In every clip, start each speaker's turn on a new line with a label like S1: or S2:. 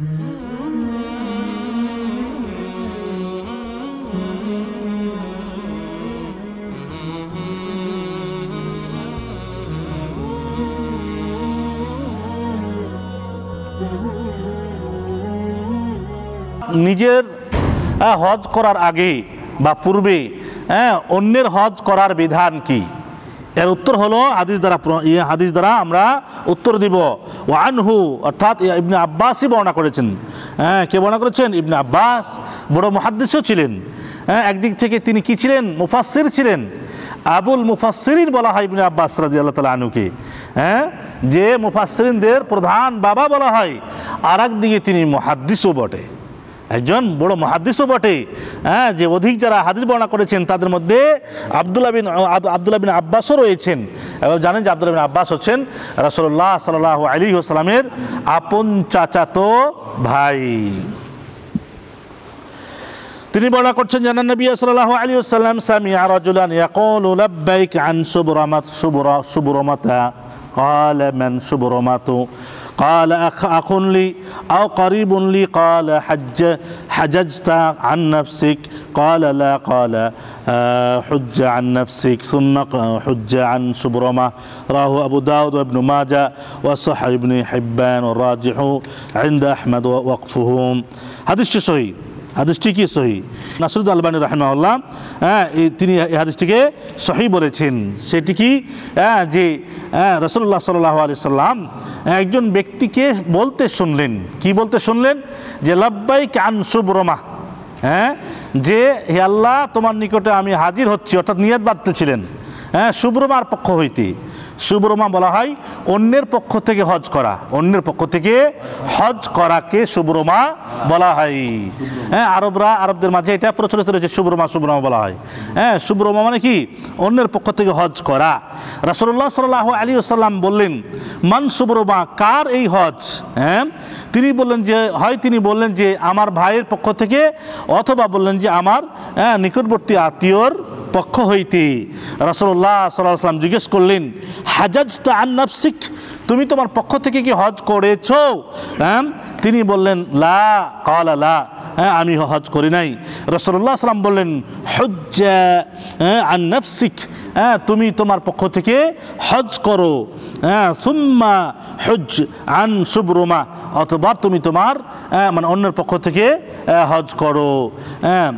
S1: নিজের হ্যাঁ, হজ করার আগে বা পূর্বে হ্যাঁ অন্যের হজ করার বিধান কী এর উত্তর হলো হাদিস দ্বারা ইয়ে হাদিস দ্বারা আমরা উত্তর দিব ওয়ানহু অর্থাৎ ইবনে আব্বাসই বর্ণনা করেছেন হ্যাঁ কে বর্ণনা করেছেন ইবনে আব্বাস বড় মহাদ্দেশও ছিলেন হ্যাঁ একদিক থেকে তিনি কি ছিলেন মুফাসির ছিলেন আবুল মুফাসসিরিন বলা হয় ইবনে আব্বাস রাজি আল্লাহ তালা আনুকে হ্যাঁ যে মুফাসসিরিনদের প্রধান বাবা বলা হয় আর একদিকে তিনি মহাদ্দিসও বটে একজন বড় মহাদিসও বটে হ্যাঁ যে অধিক যারা হাদিস বর্ণনা করেছেন তাদের মধ্যে আবদুল্লা বিন আবদুল্লা বিন আব্বাসও রয়েছেন এবং জানেন যে আবদুল্লা বিন আব্বাস হচ্ছেন রাসল্লাহ সাল্লাহ আলী আসসালামের আপন চাচাতো ভাই তিনি বর্ণনা করছেন জানান নবী সাল্লাল্লাহু সাল্লাম ওয়াসাল্লাম সামিআ রাজুলান ইয়াকুলু লাব্বাইক আন সুবরামাত সুবরা সুবরামাতা قال من সুবরামাতু قال أخ, أخ لي أو قريب لي قال حج حججت عن نفسك قال لا قال آه، حج عن نفسك ثم حج عن شبرمة راه أبو داود وابن ماجة وصح ابن حبان والراجح عند أحمد ووقفهم هذا الشيء صحيح হাদিসটিকে সহি নাসরুদ আলবানী রাহমাউল্লাহ হ্যাঁ তিনি এই হাদিসটিকে সহি বলেছেন সেটি কি হ্যাঁ যে হ্যাঁ, রসুল্লাহ সাল্লাহ আলি সাল্লাম হ্যাঁ, একজন ব্যক্তিকে বলতে শুনলেন কি বলতে শুনলেন যে লাব্বাই কান সুব্রমা হ্যাঁ যে হে আল্লাহ তোমার নিকটে আমি হাজির হচ্ছি অর্থাৎ নিয়াত বাঁধতেছিলেন হ্যাঁ সুব্রমার পক্ষ হইতে সুবরমা বলা হয় অন্যের পক্ষ থেকে হজ করা অন্যের পক্ষ থেকে হজ করাকে সুবরমা বলা হয় হ্যাঁ আরবরা আরবদের মাঝে এটা প্রচলিত রয়েছে সুবরমা সুবরমা বলা হয় হ্যাঁ সুবরমা মানে কি অন্যের পক্ষ থেকে হজ করা রাসুল্লাহ সাল আলী আসাল্লাম বললেন মান সুবরমা কার এই হজ হ্যাঁ তিনি বললেন যে হয় তিনি বললেন যে আমার ভাইয়ের পক্ষ থেকে অথবা বললেন যে আমার হ্যাঁ, নিকটবর্তী আত্মীয়র পক্ষ হইতে রসল্লাহ সাল্লাম জিজ্ঞেস করলেন হাজাজ তা আন্নাফসিক তুমি তোমার পক্ষ থেকে কি হজ করেছ হ্যাঁ তিনি বললেন লা কালা লা হ্যাঁ আমি হজ করি নাই রসল্লাহ সাল্লাম বললেন হজ্জা হ্যাঁ, আন্নাফসিক হ্যাঁ তুমি তোমার পক্ষ থেকে হজ করো হ্যাঁ সুম্মা হজ আন সুব্রমা অথবা তুমি তোমার হ্যাঁ, মানে অন্যের পক্ষ থেকে হ্যাঁ, হজ করো হ্যাঁ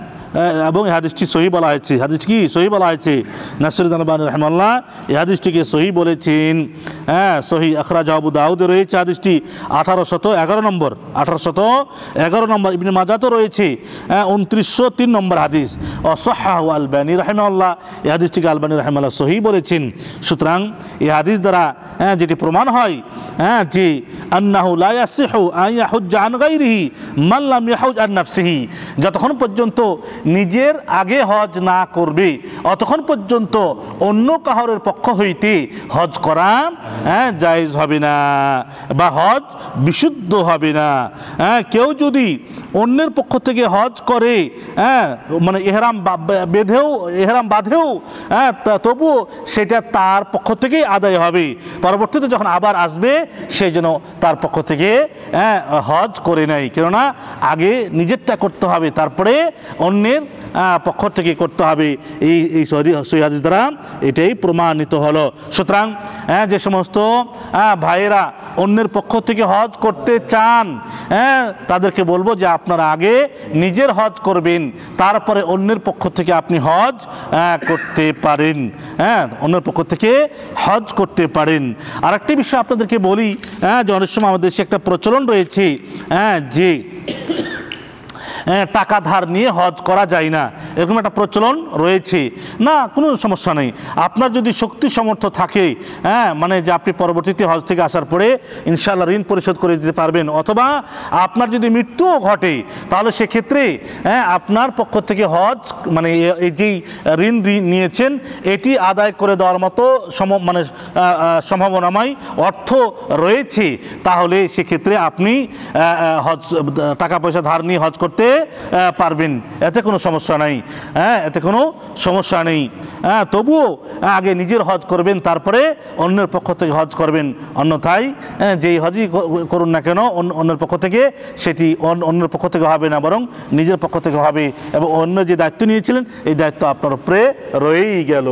S1: এবং এই হাদিসটি সহি বলা হয়েছে হাদিসটি কি সহি বলা হয়েছে নাসরুদ্দানবান রহমাল্লাহ এই হাদিসটিকে সহি বলেছেন হ্যাঁ সহি আখরা জাহাবু দাউদে রয়েছে হাদিসটি আঠারো শত এগারো নম্বর আঠারো শত এগারো নম্বর ইবনে মাজাতো রয়েছে হ্যাঁ উনত্রিশশো তিন নম্বর হাদিস অসহাহ আলবানী রহমাল্লাহ এই হাদিসটিকে আলবানী রহমাল্লাহ সহি বলেছেন সুতরাং এই হাদিস দ্বারা হ্যাঁ যেটি প্রমাণ হয় হ্যাঁ যে আন্নাহু লাইয়াসিহু আইয়াহুজ্জা আন মাল্লাম ইয়াহুজ আন যতক্ষণ পর্যন্ত নিজের আগে হজ না করবে অতক্ষণ পর্যন্ত অন্য কাহরের পক্ষ হইতে হজ করা হ্যাঁ জায়জ হবে না বা হজ বিশুদ্ধ হবে না হ্যাঁ কেউ যদি অন্যের পক্ষ থেকে হজ করে হ্যাঁ মানে এহরাম বেঁধেও এহরাম বাঁধেও হ্যাঁ তবুও সেটা তার পক্ষ থেকেই আদায় হবে পরবর্তীতে যখন আবার আসবে সে যেন তার পক্ষ থেকে হ্যাঁ হজ করে নেয় কেননা আগে নিজেরটা করতে হবে তারপরে অন্যের মুসলিমের পক্ষ থেকে করতে হবে এই এই সৈহাদিস দ্বারা এটাই প্রমাণিত হলো সুতরাং হ্যাঁ, যে সমস্ত হ্যাঁ, ভাইয়েরা অন্যের পক্ষ থেকে হজ করতে চান হ্যাঁ তাদেরকে বলবো যে আপনারা আগে নিজের হজ করবেন তারপরে অন্যের পক্ষ থেকে আপনি হজ করতে পারেন হ্যাঁ অন্যের পক্ষ থেকে হজ করতে পারেন আর একটি বিষয় আপনাদেরকে বলি হ্যাঁ যে অনেক সময় আমাদের দেশে একটা প্রচলন রয়েছে হ্যাঁ যে টাকা ধার নিয়ে হজ করা যায় না এরকম একটা প্রচলন রয়েছে না কোনো সমস্যা নেই আপনার যদি শক্তি সমর্থ থাকে হ্যাঁ মানে যে আপনি পরবর্তীতে হজ থেকে আসার পরে ইনশাল্লাহ ঋণ পরিশোধ করে দিতে পারবেন অথবা আপনার যদি মৃত্যুও ঘটে তাহলে সেক্ষেত্রে হ্যাঁ আপনার পক্ষ থেকে হজ মানে এই যেই ঋণ নিয়েছেন এটি আদায় করে দেওয়ার মতো সম মানে সম্ভাবনাময় অর্থ রয়েছে তাহলে সেক্ষেত্রে আপনি হজ টাকা পয়সা ধার নিয়ে হজ করতে পারবেন এতে কোনো সমস্যা নাই হ্যাঁ এতে কোনো সমস্যা নেই হ্যাঁ তবুও হ্যাঁ, আগে নিজের হজ করবেন তারপরে অন্যের পক্ষ থেকে হজ করবেন অন্যথায় হ্যাঁ যেই হজই করুন না কেন অন্যের পক্ষ থেকে সেটি অন্যের পক্ষ থেকে হবে না বরং নিজের পক্ষ থেকে হবে এবং অন্য যে দায়িত্ব নিয়েছিলেন এই দায়িত্ব আপনার উপরে রয়েই গেল